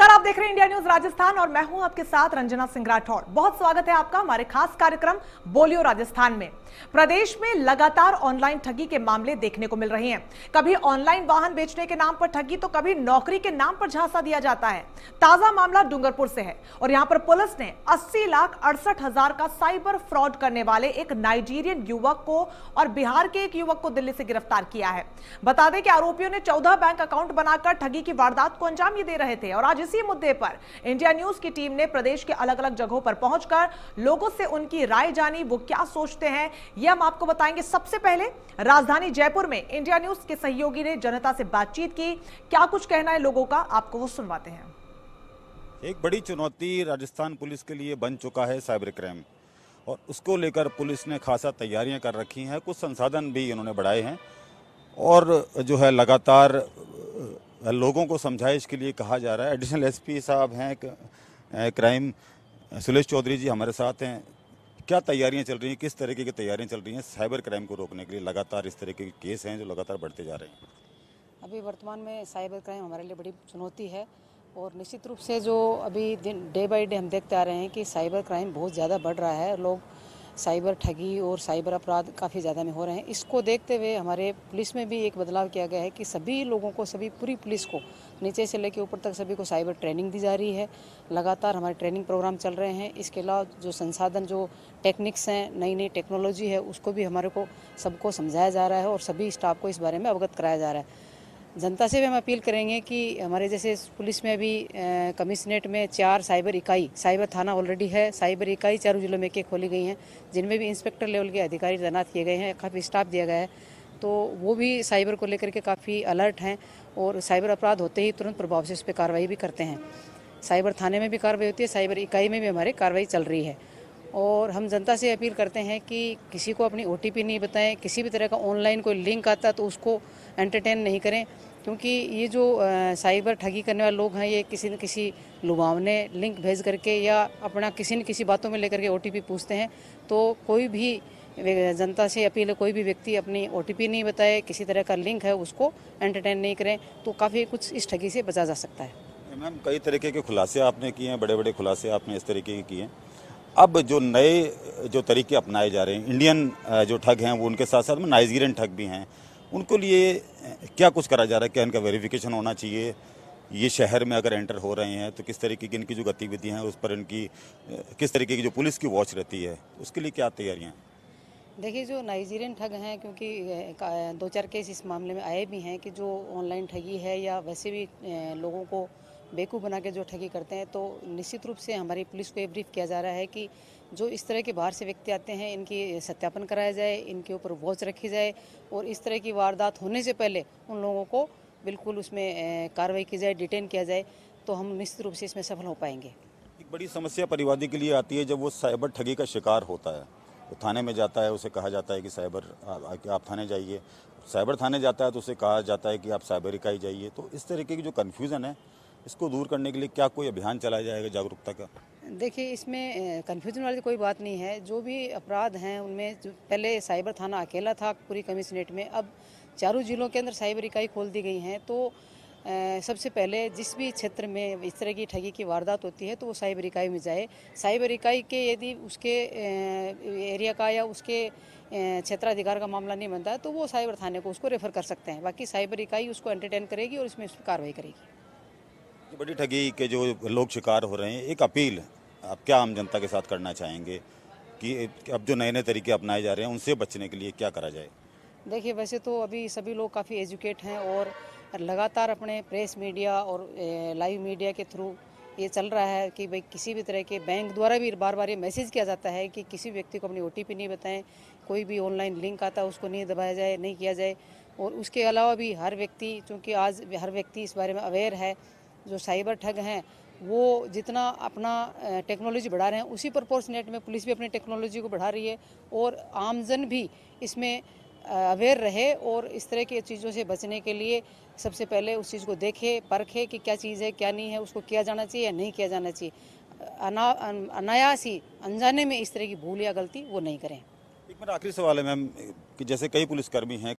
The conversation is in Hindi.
नमस्कार आप देख रहे हैं इंडिया न्यूज राजस्थान और मैं हूं आपके साथ रंजना सिंह राठौर बहुत स्वागत है आपका हमारे खास कार्यक्रम बोलियो राजस्थान में प्रदेश में लगातार ऑनलाइन ठगी के मामले देखने को मिल रहे हैं कभी ऑनलाइन वाहन बेचने के नाम पर ठगी तो कभी नौकरी के नाम पर झांसा दिया जाता है ताजा मामला डूंगरपुर से है और यहाँ पर पुलिस ने अस्सी लाख अड़सठ हजार का साइबर फ्रॉड करने वाले एक नाइजीरियन युवक को और बिहार के एक युवक को दिल्ली से गिरफ्तार किया है बता दें कि आरोपियों ने चौदह बैंक अकाउंट बनाकर ठगी की वारदात को अंजाम ये दे रहे थे और आज इसी मुद्दे पर इंडिया न्यूज की टीम ने प्रदेश के अलग अलग जगहों पर पहुंचकर लोगों से उनकी राय जानी वो क्या सोचते हैं यह हम आपको बताएंगे सबसे पहले राजधानी जयपुर में इंडिया न्यूज के सहयोगी ने जनता से बातचीत की क्या कुछ कहना है लोगों का आपको वो सुनवाते हैं एक बड़ी चुनौती राजस्थान पुलिस के लिए बन चुका है साइबर क्राइम और उसको लेकर पुलिस ने खासा तैयारियां कर रखी हैं कुछ संसाधन भी इन्होंने बढ़ाए हैं और जो है लगातार लोगों को समझाइश के लिए कहा जा रहा है एडिशनल एसपी साहब हैं क्राइम सुलेश चौधरी जी हमारे साथ हैं क्या तैयारियां चल रही हैं किस तरीके की तैयारियां चल रही हैं साइबर क्राइम को रोकने के लिए लगातार इस तरीके के केस हैं जो लगातार बढ़ते जा रहे हैं अभी वर्तमान में साइबर क्राइम हमारे लिए बड़ी चुनौती है और निश्चित रूप से जो अभी दिन डे बाई डे हम देखते आ रहे हैं कि साइबर क्राइम बहुत ज़्यादा बढ़ रहा है लोग साइबर ठगी और साइबर अपराध काफ़ी ज़्यादा में हो रहे हैं इसको देखते हुए हमारे पुलिस में भी एक बदलाव किया गया है कि सभी लोगों को सभी पूरी पुलिस को नीचे से लेकर ऊपर तक सभी को साइबर ट्रेनिंग दी जा रही है लगातार हमारे ट्रेनिंग प्रोग्राम चल रहे हैं इसके अलावा जो संसाधन जो टेक्निक्स हैं नई नई टेक्नोलॉजी है उसको भी हमारे को सबको समझाया जा रहा है और सभी स्टाफ को इस बारे में अवगत कराया जा रहा है जनता से भी हम अपील करेंगे कि हमारे जैसे पुलिस में भी कमिश्नरेट में चार साइबर इकाई साइबर थाना ऑलरेडी है साइबर इकाई चारों जिलों में के खोली गई हैं जिनमें भी इंस्पेक्टर लेवल के अधिकारी तैनात किए गए हैं काफ़ी स्टाफ दिया गया है तो वो भी साइबर को लेकर के काफ़ी अलर्ट हैं और साइबर अपराध होते ही तुरंत प्रभाव से उस पर कार्रवाई भी करते हैं साइबर थाने में भी कार्रवाई होती है साइबर इकाई में भी हमारी कार्रवाई चल रही है और हम जनता से अपील करते हैं कि किसी को अपनी ओ नहीं बताएं किसी भी तरह का ऑनलाइन कोई लिंक आता तो उसको एंटरटेन नहीं करें क्योंकि ये जो साइबर ठगी करने वाले लोग हैं ये किसी न किसी लुभावने लिंक भेज करके या अपना किसी न किसी बातों में लेकर के ओ पूछते हैं तो कोई भी जनता से अपील है कोई भी व्यक्ति अपनी ओ नहीं बताए किसी तरह का लिंक है उसको एंटरटेन नहीं करें तो काफ़ी कुछ इस ठगी से बचा जा सकता है मैम कई तरीके के खुलासे आपने किए हैं बड़े बड़े खुलासे आपने इस तरीके के किए हैं अब जो नए जो तरीके अपनाए जा रहे हैं इंडियन जो ठग हैं वो उनके साथ साथ में नाइजीरियन ठग भी हैं उनको लिए क्या कुछ करा जा रहा है क्या इनका वेरिफिकेशन होना चाहिए ये शहर में अगर एंटर हो रहे हैं तो किस तरीके की इनकी जो गतिविधियाँ हैं उस पर इनकी किस तरीके की जो पुलिस की वॉच रहती है उसके लिए क्या तैयारियाँ देखिए जो नाइजीरियन ठग हैं क्योंकि दो चार केस इस मामले में आए भी हैं कि जो ऑनलाइन ठगी है या वैसे भी लोगों को बेकूफ़ बना के जो ठगी करते हैं तो निश्चित रूप से हमारी पुलिस को ये ब्रीफ किया जा रहा है कि जो इस तरह के बाहर से व्यक्ति आते हैं इनकी सत्यापन कराया जाए इनके ऊपर वॉच रखी जाए और इस तरह की वारदात होने से पहले उन लोगों को बिल्कुल उसमें कार्रवाई की जाए डिटेन किया जाए तो हम निश्चित रूप से इसमें सफल हो पाएंगे एक बड़ी समस्या परिवादी के लिए आती है जब वो साइबर ठगी का शिकार होता है वो थाने में जाता है उसे कहा जाता है कि साइबर आप थाने जाइए साइबर थाने जाता है तो उसे कहा जाता है कि आप साइबर इकाई जाइए तो इस तरीके की जो कन्फ्यूज़न है इसको दूर करने के लिए क्या कोई अभियान चलाया जाएगा जागरूकता का देखिए इसमें कन्फ्यूजन वाली तो कोई बात नहीं है जो भी अपराध हैं उनमें पहले साइबर थाना अकेला था पूरी कमिश्नेट में अब चारों जिलों के अंदर साइबर इकाई खोल दी गई हैं तो सबसे पहले जिस भी क्षेत्र में इस तरह की ठगी की वारदात होती है तो वो साइबर इकाई में जाए साइबर इकाई के यदि उसके एरिया का या उसके क्षेत्राधिकार का मामला नहीं बनता तो वो साइबर थाने को उसको रेफर कर सकते हैं बाकी साइबर इकाई उसको एंटरटेन करेगी और इसमें उस पर कार्रवाई करेगी बड़ी ठगी के जो लोग शिकार हो रहे हैं एक अपील आप क्या आम जनता के साथ करना चाहेंगे कि अब जो नए नए तरीके अपनाए जा रहे हैं उनसे बचने के लिए क्या करा जाए देखिए वैसे तो अभी सभी लोग काफ़ी एजुकेट हैं और लगातार अपने प्रेस मीडिया और लाइव मीडिया के थ्रू ये चल रहा है कि भाई किसी भी तरह के बैंक द्वारा भी बार बार ये मैसेज किया जाता है कि किसी व्यक्ति को अपनी ओ नहीं बताएं कोई भी ऑनलाइन लिंक आता है उसको नहीं दबाया जाए नहीं किया जाए और उसके अलावा भी हर व्यक्ति चूँकि आज हर व्यक्ति इस बारे में अवेयर है जो साइबर ठग हैं वो जितना अपना टेक्नोलॉजी बढ़ा रहे हैं उसी प्रपोर्शनेट में पुलिस भी अपनी टेक्नोलॉजी को बढ़ा रही है और आमजन भी इसमें अवेयर रहे और इस तरह की चीज़ों से बचने के लिए सबसे पहले उस चीज़ को देखे परखे कि क्या चीज़ है क्या नहीं है उसको किया जाना चाहिए या नहीं किया जाना चाहिए अना अनायास ही अनजाने में इस तरह की भूल या गलती वो नहीं करें एक मेरा आखिरी सवाल है मैम कि जैसे कई पुलिसकर्मी हैं